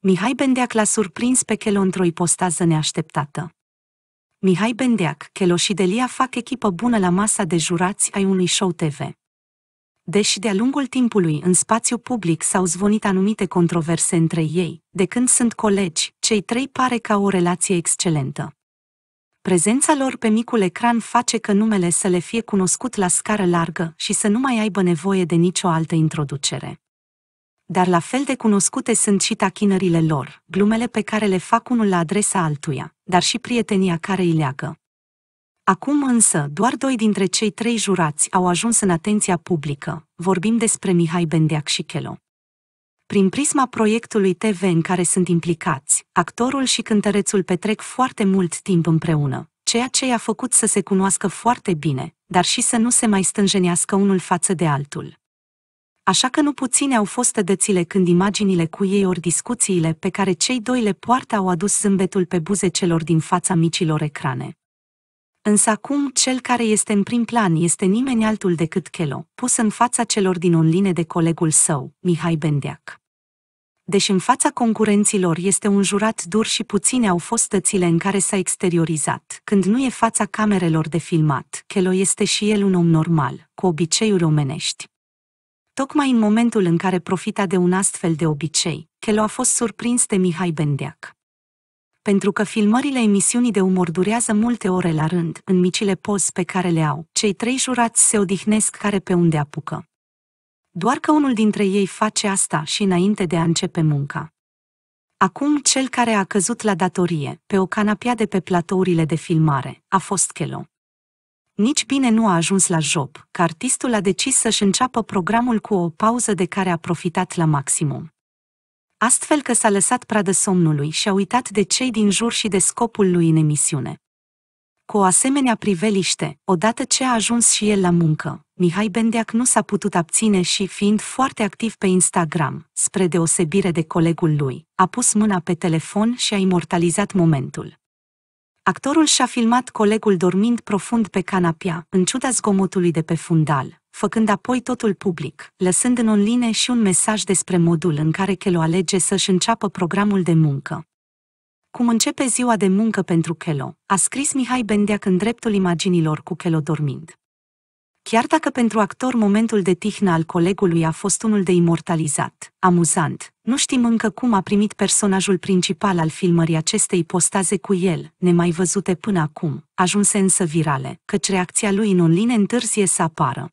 Mihai Bendeac l-a surprins pe Chelo într-o ipostază neașteptată. Mihai Bendeac, Chelo și Delia fac echipă bună la masa de jurați ai unui show TV. Deși de-a lungul timpului în spațiu public s-au zvonit anumite controverse între ei, de când sunt colegi, cei trei pare ca o relație excelentă. Prezența lor pe micul ecran face că numele să le fie cunoscut la scară largă și să nu mai aibă nevoie de nicio altă introducere dar la fel de cunoscute sunt și tachinările lor, glumele pe care le fac unul la adresa altuia, dar și prietenia care îi leagă. Acum însă, doar doi dintre cei trei jurați au ajuns în atenția publică. Vorbim despre Mihai Bendeac și Chelo. Prin prisma proiectului TV în care sunt implicați, actorul și cântărețul petrec foarte mult timp împreună, ceea ce i-a făcut să se cunoască foarte bine, dar și să nu se mai stânjenească unul față de altul așa că nu puține au fost tădățile când imaginile cu ei ori discuțiile pe care cei doi le poartă au adus zâmbetul pe buze celor din fața micilor ecrane. Însă acum, cel care este în prim plan este nimeni altul decât Chelo, pus în fața celor din online de colegul său, Mihai Bendeac. Deși în fața concurenților este un jurat dur și puține au fost tățile în care s-a exteriorizat, când nu e fața camerelor de filmat, Chelo este și el un om normal, cu obiceiuri omenești. Tocmai în momentul în care profita de un astfel de obicei, Chelo a fost surprins de Mihai Bendeac. Pentru că filmările emisiunii de umor durează multe ore la rând, în micile pozi pe care le au, cei trei jurați se odihnesc care pe unde apucă. Doar că unul dintre ei face asta și înainte de a începe munca. Acum cel care a căzut la datorie, pe o canapea de pe platourile de filmare, a fost Chelo nici bine nu a ajuns la job, că artistul a decis să-și înceapă programul cu o pauză de care a profitat la maximum. Astfel că s-a lăsat pradă somnului și a uitat de cei din jur și de scopul lui în emisiune. Cu o asemenea priveliște, odată ce a ajuns și el la muncă, Mihai Bendeac nu s-a putut abține și, fiind foarte activ pe Instagram, spre deosebire de colegul lui, a pus mâna pe telefon și a imortalizat momentul. Actorul și-a filmat colegul dormind profund pe canapea, în ciuda zgomotului de pe fundal, făcând apoi totul public, lăsând în online și un mesaj despre modul în care Kelo alege să-și înceapă programul de muncă. Cum începe ziua de muncă pentru Kelo, a scris Mihai Bendeac în dreptul imaginilor cu Kelo dormind. Chiar dacă pentru actor momentul de tihnă al colegului a fost unul de imortalizat, amuzant, nu știm încă cum a primit personajul principal al filmării acestei postaze cu el, nemai văzute până acum, ajunse însă virale, căci reacția lui în online întârzie să apară.